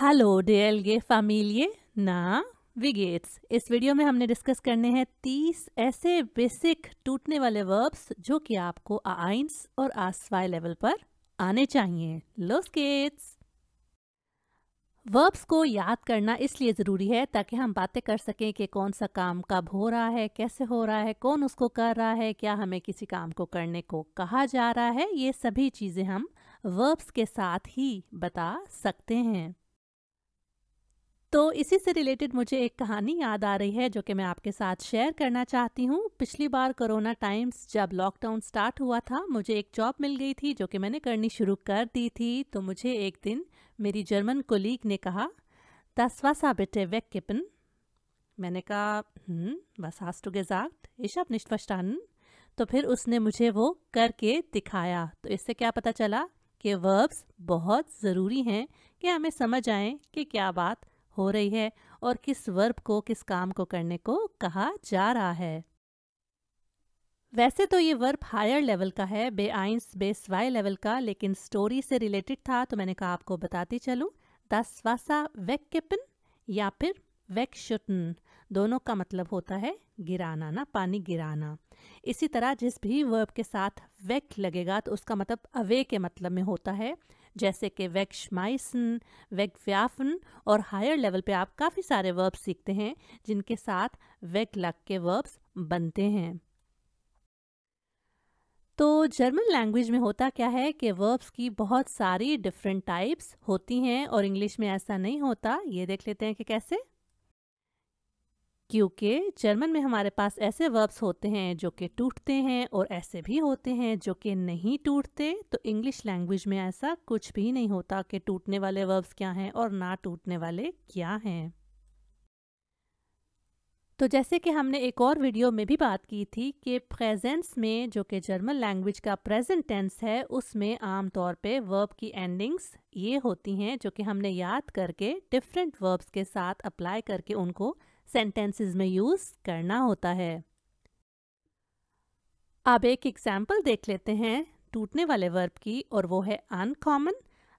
Hello डीएलगे फैमिलिए ना we gets इस video में हमने डिस्कस करने हैं तीस ऐसे बेसिक टूटने वाले वर्ब्स जो कि आपको आइंस और आसवाई लेवल पर आने चाहिए लो स्केट्स वर्ब्स को याद करना इसलिए ज़रूरी है ताकि हम बातें कर सकें कि कौन सा काम कब हो रहा है कैसे हो रहा है कौन उसको कर रहा है क्या हमें किसी काम को करने को कहा जा रहा है ये सभी चीज़ें हम वर्ब्स के साथ ही बता सकते हैं तो इसी से रिलेटेड मुझे एक कहानी याद आ रही है जो कि मैं आपके साथ शेयर करना चाहती हूँ पिछली बार कोरोना टाइम्स जब लॉकडाउन स्टार्ट हुआ था मुझे एक जॉब मिल गई थी जो कि मैंने करनी शुरू कर दी थी तो मुझे एक दिन मेरी जर्मन कोलीग ने कहा दस वसा बेटे वेक किपन मैंने कहा हम्म, बस हास्ट गेजाक्ट इश आप तो फिर उसने मुझे वो करके दिखाया तो इससे क्या पता चला कि वर्ब्स बहुत ज़रूरी हैं कि हमें समझ आए कि क्या बात हो रही है और किस वर्ब को किस काम को करने को कहा जा रहा है वैसे तो ये वर्ब हायर लेवल का है बे आइंस बेस वाई लेवल का लेकिन स्टोरी से रिलेटेड था तो मैंने कहा आपको बताती चलूँ दस वासा वेक किपन या फिर वेक शुटन दोनों का मतलब होता है गिराना ना पानी गिराना इसी तरह जिस भी वर्ब के साथ वेक लगेगा तो उसका मतलब अवे के मतलब में होता है जैसे कि वैक्शमाइसन वैगव्याफन और हायर लेवल पे आप काफ़ी सारे वर्ब्स सीखते हैं जिनके साथ वेग लग के वर्ब्स बनते हैं तो जर्मन लैंग्वेज में होता क्या है कि वर्ब्स की बहुत सारी डिफरेंट टाइप्स होती हैं और इंग्लिश में ऐसा नहीं होता ये देख लेते हैं कि कैसे क्योंकि जर्मन में हमारे पास ऐसे वर्ब्स होते हैं जो कि टूटते हैं और ऐसे भी होते हैं जो कि नहीं टूटते तो इंग्लिश लैंग्वेज में ऐसा कुछ भी नहीं होता कि टूटने वाले वर्ब्स क्या हैं और ना टूटने वाले क्या हैं तो जैसे कि हमने एक और वीडियो में भी बात की थी कि प्रेजेंस में जो कि जर्मन लैंग्वेज का प्रेजेंट टेंस है उसमें आमतौर पे वर्ब की एंडिंग्स ये होती हैं जो कि हमने याद करके डिफरेंट वर्ब्स के साथ अप्लाई करके उनको सेंटेंसेस में यूज़ करना होता है अब एक एग्जाम्पल देख लेते हैं टूटने वाले वर्ब की और वो है अनकॉमन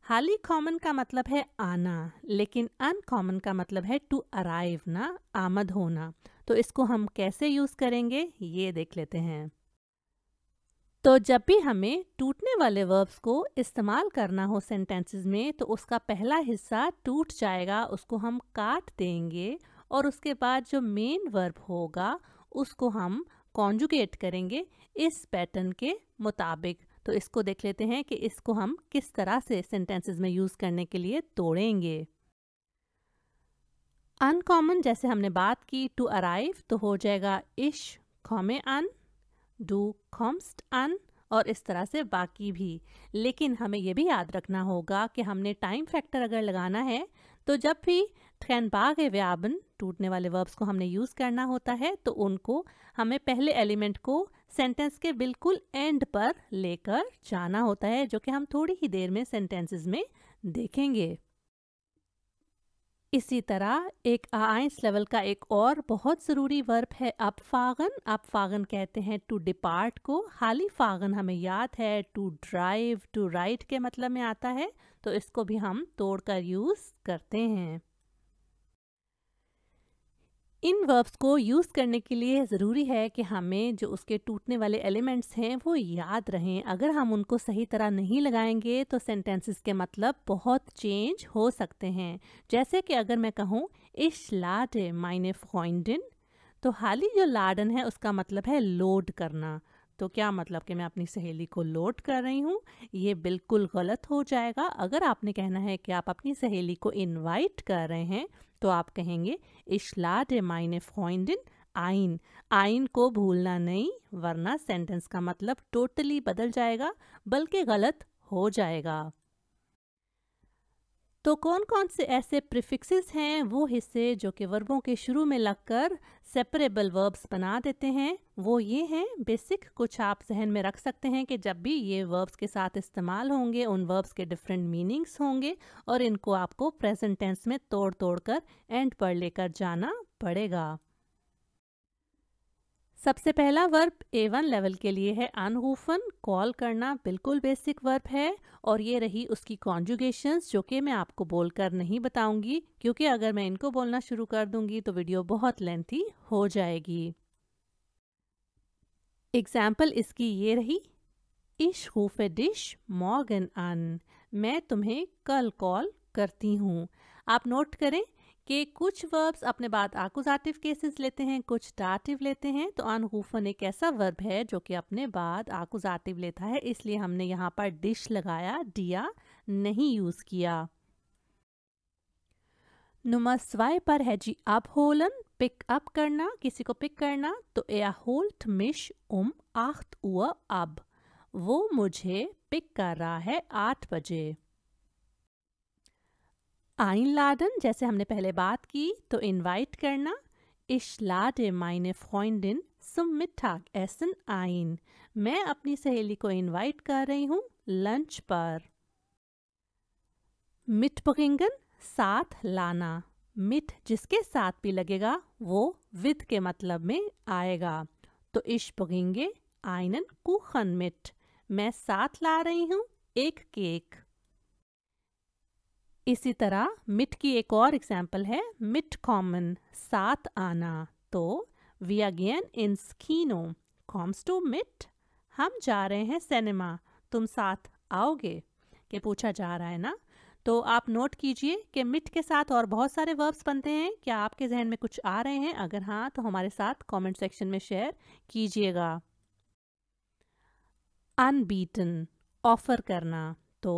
हाल ही कॉमन का मतलब है आना लेकिन अनकॉमन का मतलब है टू अराइव ना आमद होना तो इसको हम कैसे यूज़ करेंगे ये देख लेते हैं तो जब भी हमें टूटने वाले वर्ब्स को इस्तेमाल करना हो सेंटेंसेस में तो उसका पहला हिस्सा टूट जाएगा उसको हम काट देंगे और उसके बाद जो मेन वर्ब होगा उसको हम कॉन्जुगेट करेंगे इस पैटर्न के मुताबिक तो इसको देख लेते हैं कि इसको हम किस तरह से सेंटेंसेस में यूज़ करने के लिए तोड़ेंगे अनकॉमन जैसे हमने बात की टू अराइव तो हो जाएगा इश खॉमे अन डू खॉम्स्ट अन और इस तरह से बाकी भी लेकिन हमें यह भी याद रखना होगा कि हमने टाइम फैक्टर अगर लगाना है तो जब भी थैन ए व्याबन टूटने वाले वर्ब्स को हमने यूज़ करना होता है तो उनको हमें पहले एलिमेंट को सेंटेंस के बिल्कुल एंड पर लेकर जाना होता है जो कि हम थोड़ी ही देर में सेंटेंसेस में देखेंगे इसी तरह एक आइंस लेवल का एक और बहुत ज़रूरी वर्ब है अप फागन अप फागन कहते हैं टू डिपार्ट को हाली फागन हमें याद है टू ड्राइव टू राइट के मतलब में आता है तो इसको भी हम तोड़कर यूज़ करते हैं इन वर्ब्स को यूज़ करने के लिए ज़रूरी है कि हमें जो उसके टूटने वाले एलिमेंट्स हैं वो याद रहें अगर हम उनको सही तरह नहीं लगाएंगे तो सेंटेंसेस के मतलब बहुत चेंज हो सकते हैं जैसे कि अगर मैं कहूँ इश लाडे माइने फॉइंडिन तो हाल ही जो लाडन है उसका मतलब है लोड करना तो क्या मतलब कि मैं अपनी सहेली को लोड कर रही हूँ ये बिल्कुल गलत हो जाएगा अगर आपने कहना है कि आप अपनी सहेली को इनवाइट कर रहे हैं तो आप कहेंगे इश्लाडे मायने फ्रॉइंडिन आइन आइन को भूलना नहीं वरना सेंटेंस का मतलब टोटली बदल जाएगा बल्कि गलत हो जाएगा तो कौन कौन से ऐसे प्रिफिक्सेस हैं वो हिस्से जो कि वर्बों के शुरू में लगकर सेपरेबल वर्ब्स बना देते हैं वो ये हैं बेसिक कुछ आप जहन में रख सकते हैं कि जब भी ये वर्ब्स के साथ इस्तेमाल होंगे उन वर्ब्स के डिफरेंट मीनिंग्स होंगे और इनको आपको प्रेजेंट टेंस में तोड़ तोड़ कर एंड पर लेकर जाना पड़ेगा सबसे पहला वर्ब ए वन लेवल के लिए है अनहूफन कॉल करना बिल्कुल बेसिक वर्ब है और ये रही उसकी कॉन्जुगेशंस जो कि मैं आपको बोलकर नहीं बताऊंगी क्योंकि अगर मैं इनको बोलना शुरू कर दूंगी तो वीडियो बहुत लेंथी हो जाएगी एग्जाम्पल इसकी ये रही इश ए डिश मॉर्गन अन मैं तुम्हें कल कॉल करती हूँ आप नोट करें कि कुछ वर्ब्स अपने बाद आकुजाटिव केसेस लेते हैं कुछ डाटिव लेते हैं तो अनहूफन एक ऐसा वर्ब है जो कि अपने बाद आकुजाटिव लेता है इसलिए हमने यहाँ पर डिश लगाया डिया नहीं यूज़ किया नुमा स्वाय पर है जी अप होलन पिक अप करना किसी को पिक करना तो ए होल्ट मिश उम आख्त उअ अब वो मुझे पिक कर रहा है आठ बजे Einladen, जैसे हमने पहले बात की तो इनवाइट करना Ich lade meine Freundin zum Mittagessen मैं अपनी सहेली को इनवाइट कर रही हूँ लंच पर पकिंगन साथ लाना मिट जिसके साथ भी लगेगा वो विद के मतलब में आएगा तो इश बगिंगे आइनन कुखन मिट मैं साथ ला रही हूँ एक केक इसी तरह मिट की एक और एग्जाम्पल है मिट कॉमन साथ आना तो वी अगेन इन स्कीनो कॉम्स टू मिट हम जा रहे हैं सिनेमा तुम साथ आओगे के पूछा जा रहा है ना तो आप नोट कीजिए कि मिट के साथ और बहुत सारे वर्ब्स बनते हैं क्या आपके जहन में कुछ आ रहे हैं अगर हाँ तो हमारे साथ कमेंट सेक्शन में शेयर कीजिएगा अनबीटन ऑफर करना तो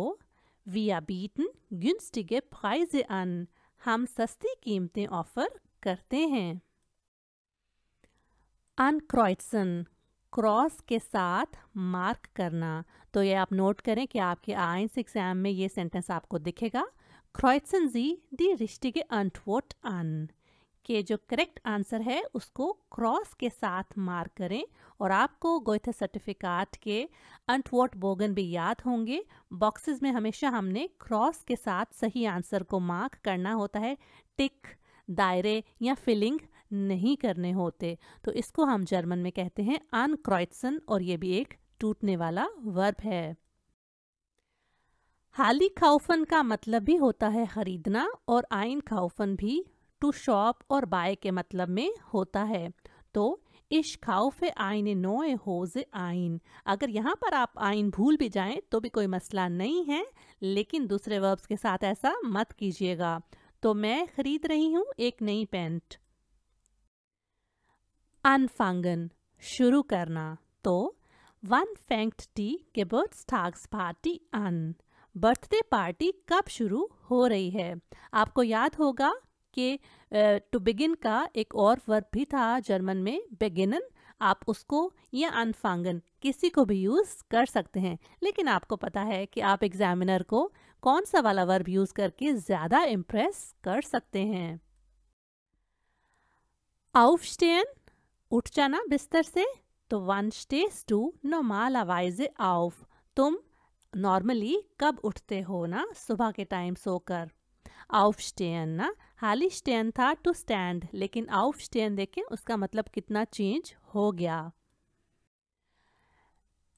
Wir bieten günstige Preise an. हम सस्ती कीमतें ऑफर करते हैं अनक्रॉइसन क्रॉस के साथ मार्क करना तो ये आप नोट करें कि आपके आइंस एग्जाम में ये सेंटेंस आपको दिखेगा जी दी रिश्ते के Antwort अन के जो करेक्ट आंसर है उसको क्रॉस के साथ मार्क करें और आपको गोयथा सर्टिफिकेट के अंटवॉट बोगन भी याद होंगे बॉक्सेस में हमेशा हमने क्रॉस के साथ सही आंसर को मार्क करना होता है टिक दायरे या फिलिंग नहीं करने होते तो इसको हम जर्मन में कहते हैं अनक्रॉयसन और ये भी एक टूटने वाला वर्ब है हाली खाउफन का मतलब भी होता है खरीदना और आइन खाउफन भी टू शॉप और बाय के मतलब में होता है तो इश खाउफ आइन नो होज आइन अगर यहाँ पर आप आइन भूल भी जाएं तो भी कोई मसला नहीं है लेकिन दूसरे वर्ब्स के साथ ऐसा मत कीजिएगा तो मैं खरीद रही हूँ एक नई पैंट अनफांगन शुरू करना तो वन फैंक्ट टी के बर्थस्टाग्स पार्टी अन बर्थडे पार्टी कब शुरू हो रही है आपको याद होगा के टू बिगिन का एक और वर्ब भी था जर्मन में बेगिनन आप उसको या अनफांगन किसी को भी यूज़ कर सकते हैं लेकिन आपको पता है कि आप एग्जामिनर को कौन सा वाला वर्ब यूज़ करके ज़्यादा इम्प्रेस कर सकते हैं aufstehen, उठ जाना बिस्तर से तो वन स्टेस टू नॉर्मालावाइजे आउफ तुम नॉर्मली कब उठते हो ना सुबह के टाइम सोकर आउफस्टेन ना हाली स्टेन था टू स्टैंड लेकिन आउफस्टेन देखें उसका मतलब कितना चेंज हो गया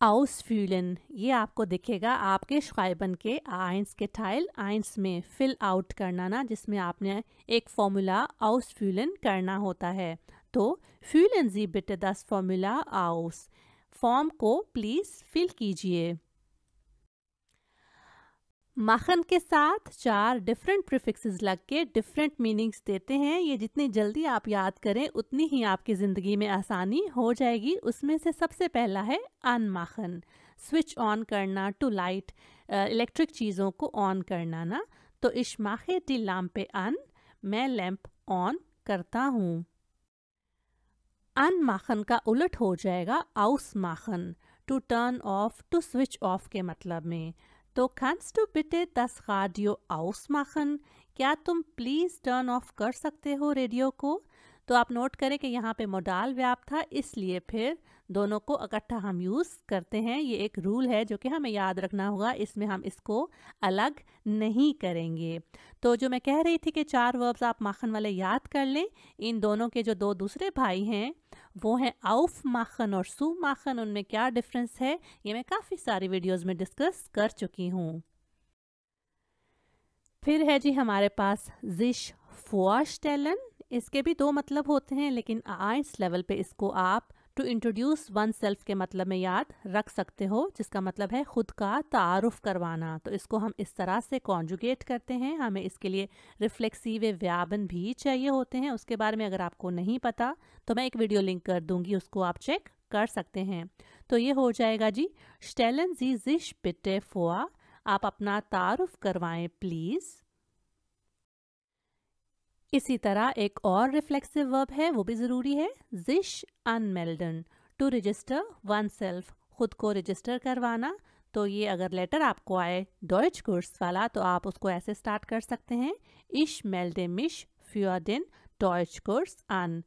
आउस फ्यूलन ये आपको दिखेगा आपके श्वाइबन के आइंस के टाइल आइंस में फिल आउट करना ना जिसमें आपने एक फॉर्मूला आउस फ्यूलन करना होता है तो फ्यूलन जी बिटे दस फॉर्मूला आउस फॉर्म को प्लीज़ फिल कीजिए माखन के साथ चार डिफरेंट प्रिफिक्सेस लग के डिफरेंट मीनिंग्स देते हैं ये जितनी जल्दी आप याद करें उतनी ही आपकी ज़िंदगी में आसानी हो जाएगी उसमें से सबसे पहला है अन माखन स्विच ऑन करना टू लाइट इलेक्ट्रिक चीज़ों को ऑन करना ना तो इश माखे टी पे अन मैं लैम्प ऑन करता हूँ अन माखन का उलट हो जाएगा आउस माखन to turn off to switch off के मतलब में So kannst du bitte das Radio ausmachen? क्या तुम प्लीज़ टर्न ऑफ कर सकते हो रेडियो को तो आप नोट करें कि यहाँ पे मोडाल व्याप था इसलिए फिर दोनों को इकट्ठा हम यूज़ करते हैं ये एक रूल है जो कि हमें याद रखना होगा इसमें हम इसको अलग नहीं करेंगे तो जो मैं कह रही थी कि चार वर्ब्स आप माखन वाले याद कर लें इन दोनों के जो दो दूसरे भाई हैं वो हैं आउफ माखन और सू माखन उनमें क्या डिफरेंस है ये मैं काफ़ी सारी वीडियोज़ में डिस्कस कर चुकी हूँ फिर है जी हमारे पास जिश फुआश टैलन इसके भी दो मतलब होते हैं लेकिन आइंस लेवल पे इसको आप टू इंट्रोड्यूस वन सेल्फ के मतलब में याद रख सकते हो जिसका मतलब है ख़ुद का तारफ़ करवाना तो इसको हम इस तरह से कॉन्जुगेट करते हैं हमें इसके लिए रिफ्लेक्सिव व्यापन भी चाहिए होते हैं उसके बारे में अगर आपको नहीं पता तो मैं एक वीडियो लिंक कर दूंगी उसको आप चेक कर सकते हैं तो ये हो जाएगा जी स्टेलन जी जिश पिटे फोआ आप अपना तारुफ करवाएं प्लीज़ इसी तरह एक और रिफ्लेक्सिव वर्ब है वो भी ज़रूरी है जिश अनमेल्डन टू रजिस्टर वन सेल्फ खुद को रजिस्टर करवाना तो ये अगर लेटर आपको आए डॉइच कोर्स वाला तो आप उसको ऐसे स्टार्ट कर सकते हैं इश मेल्डे मिश फ्योडिन डॉयच कोर्स अन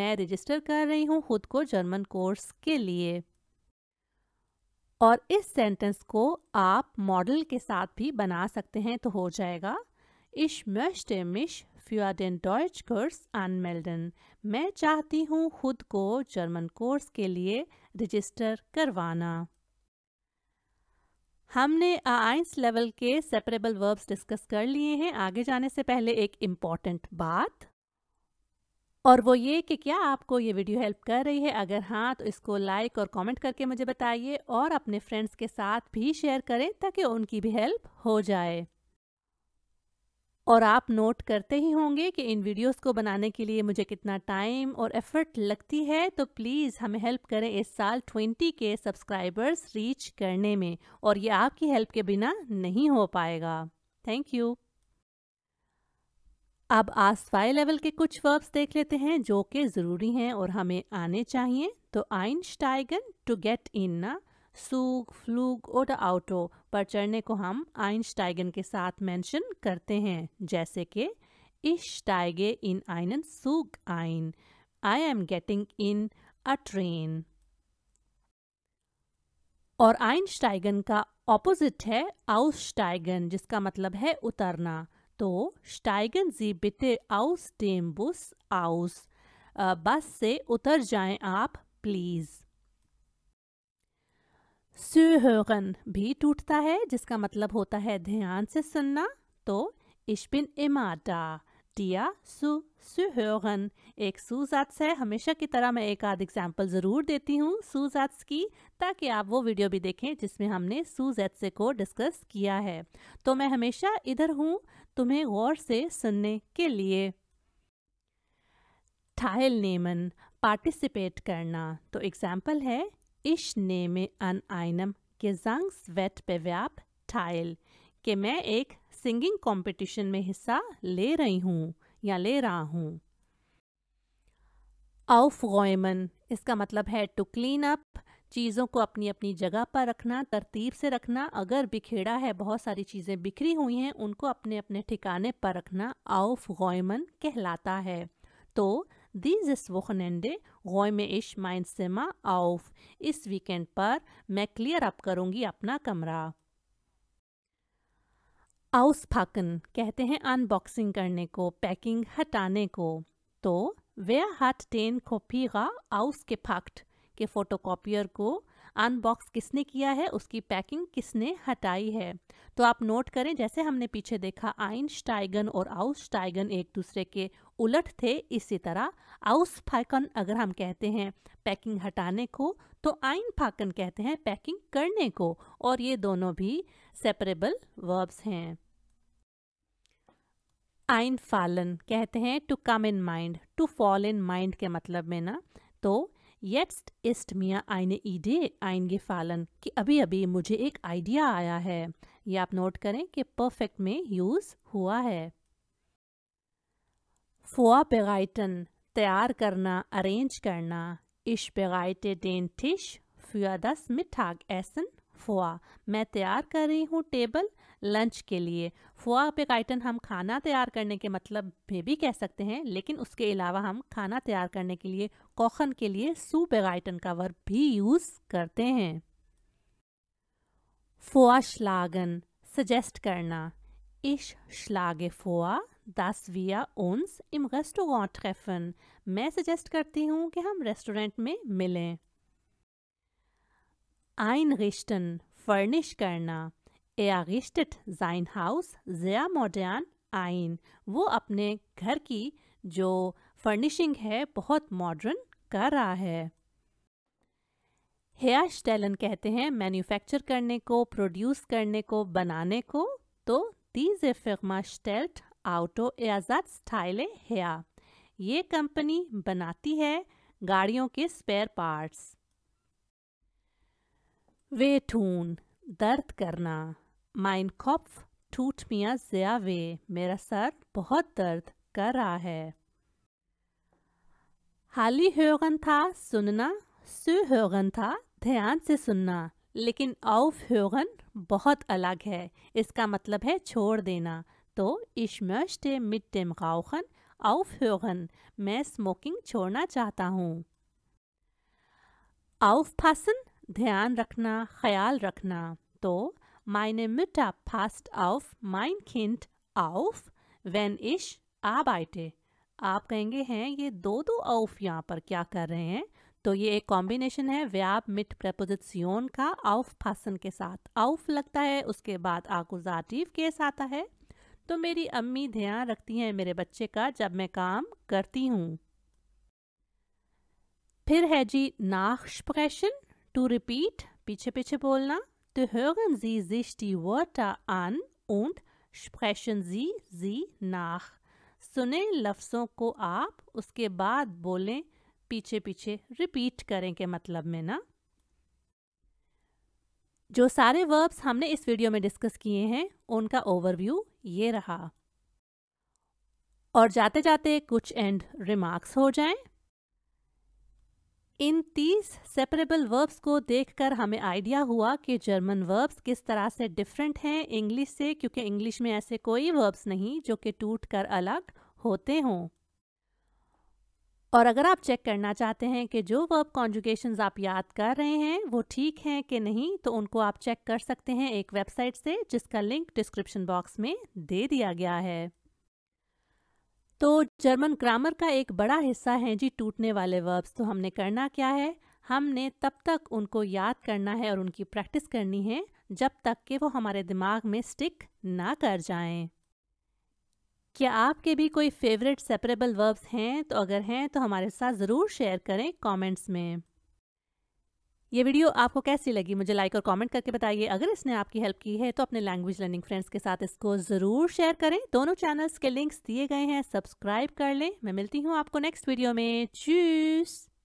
मैं रजिस्टर कर रही हूँ खुद को जर्मन कोर्स के लिए और इस सेंटेंस को आप मॉडल के साथ भी बना सकते हैं तो हो जाएगा इश möchte मिश für den Deutschkurs anmelden. मैं चाहती हूँ खुद को जर्मन कोर्स के लिए रजिस्टर करवाना हमने आइंस लेवल के सेपरेबल वर्ब्स डिस्कस कर लिए हैं आगे जाने से पहले एक इम्पॉर्टेंट बात और वो ये कि क्या आपको ये वीडियो हेल्प कर रही है अगर हाँ तो इसको लाइक और कमेंट करके मुझे बताइए और अपने फ्रेंड्स के साथ भी शेयर करें ताकि उनकी भी हेल्प हो जाए और आप नोट करते ही होंगे कि इन वीडियोस को बनाने के लिए मुझे कितना टाइम और एफर्ट लगती है तो प्लीज़ हमें हेल्प करें इस साल 20 के सब्सक्राइबर्स रीच करने में और ये आपकी हेल्प के बिना नहीं हो पाएगा थैंक यू अब फाइव लेवल के कुछ वर्ब्स देख लेते हैं जो कि ज़रूरी हैं और हमें आने चाहिए तो आइंस्टाइगन टू गेट इन ना सूख फ्लूग और आउटो पर चढ़ने को हम आइंस्टाइगन के साथ मेंशन करते हैं जैसे कि इश टाइगे इन आइनन सूग आइन I am getting in a train और आइंस्टाइगन का ऑपोजिट है आउस्टाइगन जिसका मतलब है उतरना तो स्टाइगन जी बिते आउस डेम बुस आउस बस से उतर जाएं आप प्लीज़ सुहरन भी टूटता है जिसका मतलब होता है ध्यान से सुनना तो इश्पिन इमादा दिया सु सुहरन एक सुजात्स है हमेशा की तरह मैं एक आध एग्जाम्पल ज़रूर देती हूँ सुजात्स की ताकि आप वो वीडियो भी देखें जिसमें हमने सुजैत्स को डिस्कस किया है तो मैं हमेशा इधर हूँ तुम्हें गौर से सुनने के लिए ठाहल नेमन पार्टिसिपेट करना तो एग्जाम्पल है Ich nehme an einem Gesangswettbewerb teil. कि मैं एक सिंगिंग कंपटीशन में हिस्सा ले रही हूँ या ले रहा हूँ aufräumen इसका मतलब है टू क्लीन अप चीज़ों को अपनी अपनी जगह पर रखना तरतीब से रखना अगर बिखेड़ा है बहुत सारी चीज़ें बिखरी हुई हैं उनको अपने अपने ठिकाने पर रखना aufräumen कहलाता है तो Dieses Wochenende räume ich mein Zimmer auf. इस वीकेंड पर मैं क्लियर अप करूंगी अपना कमरा auspacken कहते हैं अनबॉक्सिंग करने को पैकिंग हटाने को तो wer hat den Kopierer ausgepackt के फोटोकॉपियर को अनबॉक्स किसने किया है उसकी पैकिंग किसने हटाई है तो आप नोट करें जैसे हमने पीछे देखा आइनस्टाइगन और आउस टाइगन एक दूसरे के उलट थे इसी तरह आउस फाइकन अगर हम कहते हैं पैकिंग हटाने को तो आइन फाकन कहते हैं पैकिंग करने को और ये दोनों भी सेपरेबल वर्ब्स हैं आइन फालन कहते हैं to come in mind to fall in mind के मतलब में ना तो Jetzt ist mir eine Idee eingefallen कि अभी अभी मुझे एक आइडिया आया है ये आप नोट करें कि परफेक्ट में यूज हुआ है Vorbereiten तैयार करना अरेंज करना Ich bereite den Tisch für das Mittagessen फोआ मैं तैयार कर रही हूँ टेबल लंच के लिए फोआ आप एक आइटम हम खाना तैयार करने के मतलब में भी कह सकते हैं लेकिन उसके अलावा हम खाना तैयार करने के लिए कोखन के लिए सूप एक आइटम का वर्ब भी यूज़ करते हैं फोआ श्लागन सजेस्ट करना इश श्लागे फोआ दस विया ओन्स इम रेस्टोरेंट ट्रेफन मैं सजेस्ट करती हूँ कि हम रेस्टोरेंट में मिलें Einrichten, furnish करना Er richtet sein Haus sehr modern ein. वो अपने घर की जो फर्निशिंग है बहुत मॉडर्न कर रहा है हेयर स्टेलन कहते हैं मैन्युफैक्चर करने को प्रोड्यूस करने को बनाने को तो दीजे फिरमा स्टेल्ट आउटो एजाद स्टाइले हेयर ये कंपनी बनाती है गाड़ियों के स्पेयर पार्ट्स wehtun, दर्द करना माइन कॉप्फ टूट मिया जया वे मेरा सर बहुत दर्द कर रहा है हाली होगन था सुनना सु होगन था ध्यान से सुनना लेकिन औफ होगन बहुत अलग है इसका मतलब है छोड़ देना तो इश्मे मश्टे मिट टेम औफ होगन मैं स्मोकिंग छोड़ना चाहता हूँ औफ फासन ध्यान रखना ख्याल रखना तो मिटा फास्ट ऑफ माइन खिंट ऑफ वेन इश आब आइटे आप कहेंगे हैं ये दो दो ऑफ यहाँ पर क्या कर रहे हैं तो ये एक कॉम्बिनेशन है व्याप मिट प्रपोजिशन का औफ फासन के साथ ऑफ लगता है उसके बाद आकुजाटिव केस आता है तो मेरी अम्मी ध्यान रखती हैं मेरे बच्चे का जब मैं काम करती हूँ फिर है जी नाख टू रिपीट पीछे पीछे बोलना तो hören Sie sich die Wörter an und sprechen Sie sie nach. सुने लफ्ज़ों को आप उसके बाद बोलें पीछे पीछे रिपीट करें के मतलब में ना जो सारे वर्ब्स हमने इस वीडियो में डिस्कस किए हैं उनका ओवरव्यू ये रहा और जाते जाते कुछ एंड रिमार्क्स हो जाएं इन तीस सेपरेबल वर्ब्स को देखकर हमें आइडिया हुआ कि जर्मन वर्ब्स किस तरह से डिफरेंट हैं इंग्लिश से क्योंकि इंग्लिश में ऐसे कोई वर्ब्स नहीं जो कि टूट कर अलग होते हों और अगर आप चेक करना चाहते हैं कि जो वर्ब कॉन्जुगेशन आप याद कर रहे हैं वो ठीक हैं कि नहीं तो उनको आप चेक कर सकते हैं एक वेबसाइट से जिसका लिंक डिस्क्रिप्शन बॉक्स में दे दिया गया है तो जर्मन ग्रामर का एक बड़ा हिस्सा है जी टूटने वाले वर्ब्स तो हमने करना क्या है हमने तब तक उनको याद करना है और उनकी प्रैक्टिस करनी है जब तक कि वो हमारे दिमाग में स्टिक ना कर जाएं। क्या आपके भी कोई फेवरेट सेपरेबल वर्ब्स हैं तो अगर हैं तो हमारे साथ ज़रूर शेयर करें कमेंट्स में ये वीडियो आपको कैसी लगी मुझे लाइक और कमेंट करके बताइए अगर इसने आपकी हेल्प की है तो अपने लैंग्वेज लर्निंग फ्रेंड्स के साथ इसको ज़रूर शेयर करें दोनों चैनल्स के लिंक्स दिए गए हैं सब्सक्राइब कर लें मैं मिलती हूँ आपको नेक्स्ट वीडियो में चूस